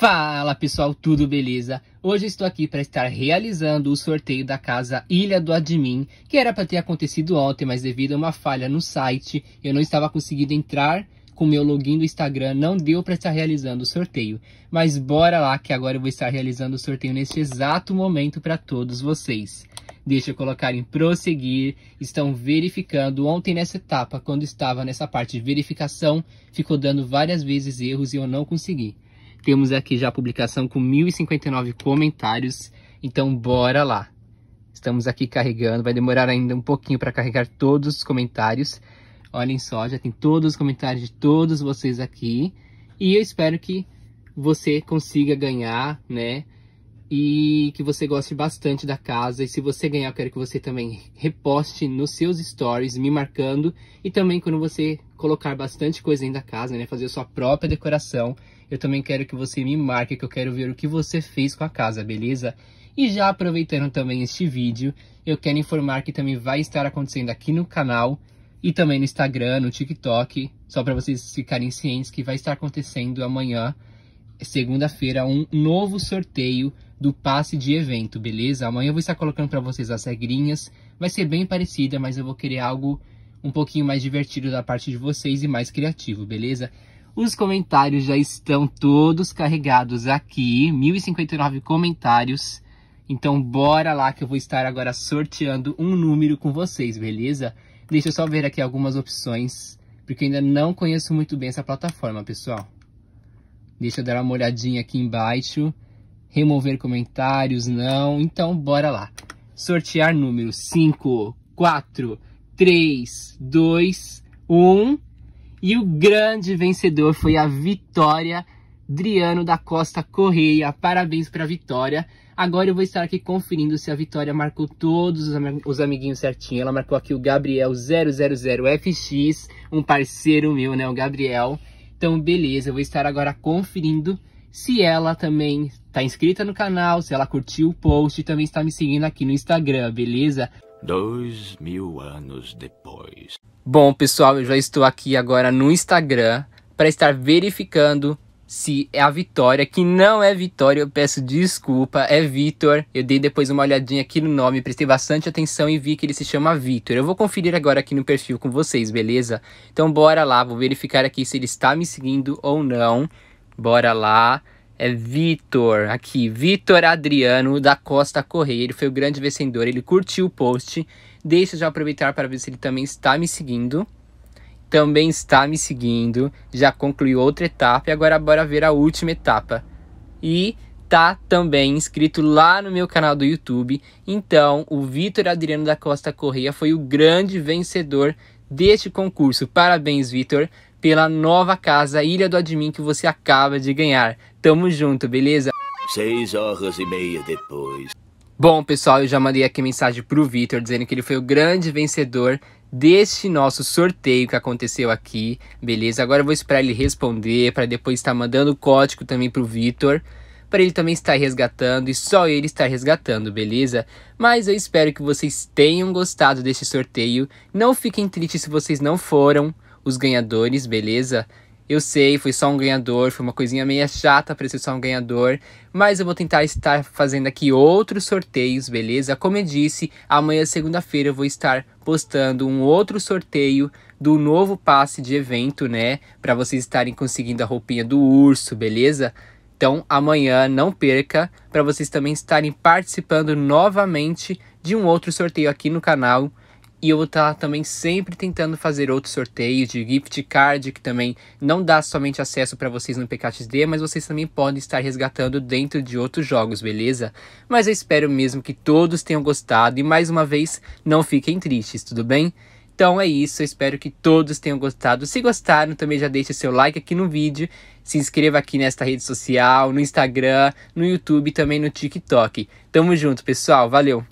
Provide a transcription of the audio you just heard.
Fala pessoal, tudo beleza? Hoje estou aqui para estar realizando o sorteio da casa Ilha do Admin, que era para ter acontecido ontem, mas devido a uma falha no site, eu não estava conseguindo entrar com meu login do Instagram, não deu para estar realizando o sorteio. Mas bora lá que agora eu vou estar realizando o sorteio neste exato momento para todos vocês. Deixa eu colocar em prosseguir. Estão verificando. Ontem nessa etapa, quando estava nessa parte de verificação, ficou dando várias vezes erros e eu não consegui. Temos aqui já a publicação com 1059 comentários, então bora lá. Estamos aqui carregando, vai demorar ainda um pouquinho para carregar todos os comentários. Olhem só, já tem todos os comentários de todos vocês aqui. E eu espero que você consiga ganhar, né? E que você goste bastante da casa. E se você ganhar, eu quero que você também reposte nos seus stories, me marcando. E também quando você colocar bastante coisa em da casa, né? Fazer a sua própria decoração. Eu também quero que você me marque, que eu quero ver o que você fez com a casa, beleza? E já aproveitando também este vídeo, eu quero informar que também vai estar acontecendo aqui no canal e também no Instagram, no TikTok, só para vocês ficarem cientes que vai estar acontecendo amanhã, segunda-feira, um novo sorteio do passe de evento, beleza? Amanhã eu vou estar colocando para vocês as regrinhas, vai ser bem parecida, mas eu vou querer algo um pouquinho mais divertido da parte de vocês e mais criativo, beleza? Os comentários já estão todos carregados aqui, 1059 comentários. Então bora lá que eu vou estar agora sorteando um número com vocês, beleza? Deixa eu só ver aqui algumas opções, porque ainda não conheço muito bem essa plataforma, pessoal. Deixa eu dar uma olhadinha aqui embaixo. Remover comentários, não. Então bora lá. Sortear número 5, 4, 3, 2, 1... E o grande vencedor foi a Vitória Driano da Costa Correia. Parabéns para a Vitória. Agora eu vou estar aqui conferindo se a Vitória marcou todos os amiguinhos certinho. Ela marcou aqui o Gabriel000FX, um parceiro meu, né, o Gabriel. Então, beleza, eu vou estar agora conferindo se ela também está inscrita no canal, se ela curtiu o post e também está me seguindo aqui no Instagram, beleza? Dois mil anos depois. Bom, pessoal, eu já estou aqui agora no Instagram para estar verificando se é a Vitória, que não é Vitória, eu peço desculpa, é Vitor. Eu dei depois uma olhadinha aqui no nome, prestei bastante atenção e vi que ele se chama Vitor. Eu vou conferir agora aqui no perfil com vocês, beleza? Então bora lá, vou verificar aqui se ele está me seguindo ou não. Bora lá é Vitor, aqui, Vitor Adriano da Costa Correia, ele foi o grande vencedor, ele curtiu o post, deixa eu já aproveitar para ver se ele também está me seguindo, também está me seguindo, já concluiu outra etapa e agora bora ver a última etapa. E tá também inscrito lá no meu canal do YouTube, então o Vitor Adriano da Costa Correia foi o grande vencedor deste concurso. Parabéns, Vitor! pela nova casa Ilha do Admin que você acaba de ganhar. Tamo junto, beleza? Seis horas e meia depois. Bom, pessoal, eu já mandei aqui mensagem pro Vitor dizendo que ele foi o grande vencedor deste nosso sorteio que aconteceu aqui, beleza? Agora eu vou esperar ele responder para depois estar mandando o código também pro Vitor, para ele também estar resgatando e só ele estar resgatando, beleza? Mas eu espero que vocês tenham gostado deste sorteio. Não fiquem tristes se vocês não foram os ganhadores, beleza? Eu sei, foi só um ganhador, foi uma coisinha meia chata para ser só um ganhador, mas eu vou tentar estar fazendo aqui outros sorteios, beleza? Como eu disse, amanhã segunda-feira eu vou estar postando um outro sorteio do novo passe de evento, né? Para vocês estarem conseguindo a roupinha do urso, beleza? Então amanhã não perca para vocês também estarem participando novamente de um outro sorteio aqui no canal e eu vou estar tá também sempre tentando fazer outros sorteios de gift card, que também não dá somente acesso para vocês no PKXD, mas vocês também podem estar resgatando dentro de outros jogos, beleza? Mas eu espero mesmo que todos tenham gostado e mais uma vez, não fiquem tristes, tudo bem? Então é isso, eu espero que todos tenham gostado. Se gostaram, também já deixe seu like aqui no vídeo, se inscreva aqui nesta rede social, no Instagram, no YouTube e também no TikTok. Tamo junto, pessoal, valeu!